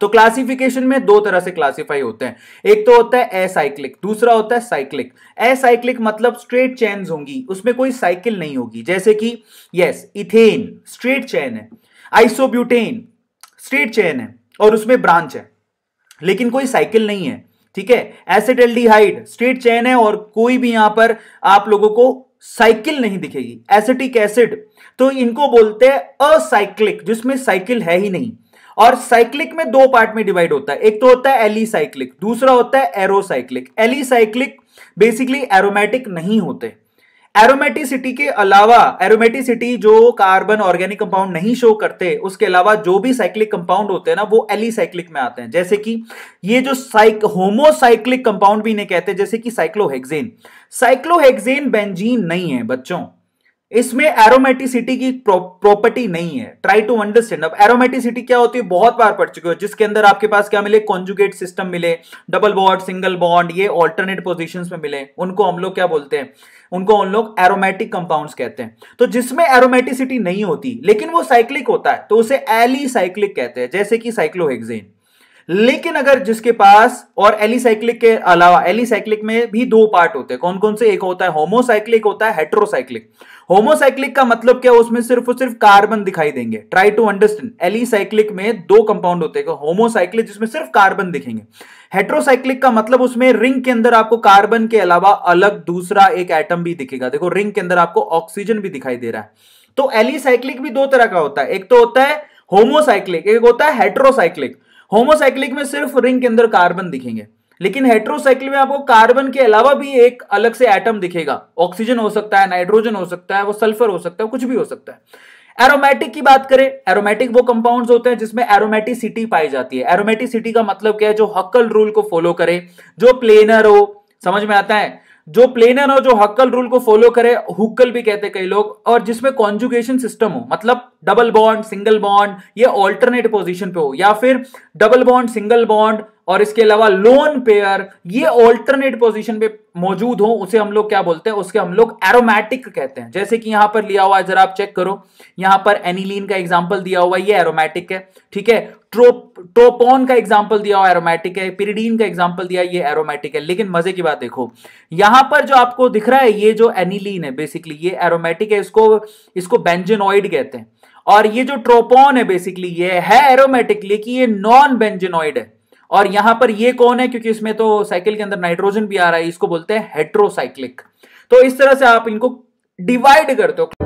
तो क्लासिफिकेशन में दो तरह से क्लासिफाई होते हैं एक तो होता है एसाइक्लिक दूसरा होता है साइक्लिक एसाइक्लिक मतलब स्ट्रेट चैन होंगी उसमें कोई साइकिल नहीं होगी जैसे कि यस इथेन स्ट्रेट चैन है आइसोब्यूटेन स्ट्रेट चैन है और उसमें ब्रांच है लेकिन कोई साइकिल नहीं है ठीक है एसिड एल्डिहाइड स्ट्रेट चैन है और कोई भी यहां पर आप लोगों को साइकिल नहीं दिखेगी एसिटिक एसिड तो इनको बोलते हैं असाइक्लिक जिसमें साइकिल है ही नहीं और साइक्लिक में दो पार्ट में डिवाइड होता है एक तो होता है एलिसाइक्लिक दूसरा होता है एरोसाइक्लिक एलिसाइक्लिक बेसिकली एरोमेटिक नहीं होते एरोमेटिसिटी के अलावा एरोमेटिसिटी जो कार्बन ऑर्गेनिक कंपाउंड नहीं शो करते उसके अलावा जो भी साइक्लिक कंपाउंड होते हैं ना वो एलिसाइक्लिक में आते हैं जैसे कि ये जो साइक होमोसाइक्लिक कंपाउंड भी इन्हें कहते हैं जैसे कि साइक्लोहेक्सेन साइक्लोहेक्सेन बेंजीन नहीं है बच्चों इसमें एरोमेटिसिटी की प्रॉपर्टी नहीं है ट्राई टू अंडरस्टैंड अब एरोमेटिसिटी क्या होती है बहुत बार पढ़ चुके हो जिसके अंदर आपके पास क्या मिले कॉन्जुगेट सिस्टम मिले डबल बॉन्ड सिंगल बॉन्ड ये ऑल्टरनेट पोजिशन में मिले उनको हम लोग क्या बोलते हैं उनको हम लोग एरोमेटिक कंपाउंड कहते हैं तो जिसमें एरोमेटिसिटी नहीं होती लेकिन वो साइक्लिक होता है तो उसे एली साइक्लिक कहते हैं जैसे कि साइक्लोहेगेन लेकिन अगर जिसके पास और एलिसाइक्लिक के अलावा एलिसाइक्लिक में भी दो पार्ट होते हैं कौन कौन से एक होता है होमोसाइक्लिक होता है हेट्रोसाइक्लिक होमोसाइक्लिक का मतलब क्या उसमें सिर्फ सिर्फ कार्बन दिखाई देंगे ट्राई टू अंडरस्टैंड एलिसाइक्लिक में दो कंपाउंड होते हैं होमोसाइक्लिक जिसमें सिर्फ कार्बन दिखेंगे हेट्रोसाइक्लिक का मतलब उसमें रिंग के अंदर आपको कार्बन के अलावा अलग दूसरा एक एटम भी दिखेगा देखो रिंग के अंदर आपको ऑक्सीजन भी दिखाई दे रहा है तो एलिसाइक्लिक भी दो तरह का होता है एक तो होता है होमोसाइक्लिक एक होता है हेट्रोसाइक्लिक होमोसाइक्लिक में सिर्फ रिंग के अंदर कार्बन दिखेंगे लेकिन हेट्रोसाइक्लिक में आपको कार्बन के अलावा भी एक अलग से एटम दिखेगा ऑक्सीजन हो सकता है नाइट्रोजन हो सकता है वो सल्फर हो सकता है कुछ भी हो सकता है एरोमेटिक की बात करें एरोमेटिक वो कंपाउंड्स होते हैं जिसमें एरोमेटिसिटी पाई जाती है एरोमेटिसिटी का मतलब क्या है जो हक्कल रूल को फॉलो करे जो प्लेनर हो समझ में आता है जो प्लेनर हो जो हक्कल रूल को फॉलो करे हुक्कल भी कहते कई लोग और जिसमें कॉन्जुगेशन सिस्टम हो मतलब डबल बॉन्ड सिंगल बॉन्ड ये ऑल्टरनेट पोजीशन पे हो या फिर डबल बॉन्ड सिंगल बॉन्ड और इसके अलावा लोन पेयर ये ऑल्टरनेट पोजीशन पे मौजूद हो उसे हम लोग क्या बोलते हैं उसके हम लोग एरोमेटिक कहते हैं जैसे कि यहां पर लिया हुआ जरा आप चेक करो यहां पर एनिलीन का एग्जाम्पल दिया हुआ ये एरोमेटिक है ठीक है ट्रोप ट्रोपोन का एग्जाम्पल दिया हुआ एरोमेटिक है पिरीडीन का एग्जाम्पल दिया ये एरोमेटिक है लेकिन मजे की बात देखो यहां पर जो आपको दिख रहा है ये जो एनिलीन है बेसिकली ये एरोमेटिक है इसको इसको बेंजेनॉइड कहते हैं और ये जो ट्रोपोन है बेसिकली ये है एरोमेटिक लेकिन ये नॉन बेंजेनॉइड है और यहां पर ये कौन है क्योंकि इसमें तो साइकिल के अंदर नाइट्रोजन भी आ रहा है इसको बोलते हैं हेट्रोसाइक्लिक तो इस तरह से आप इनको डिवाइड करते हो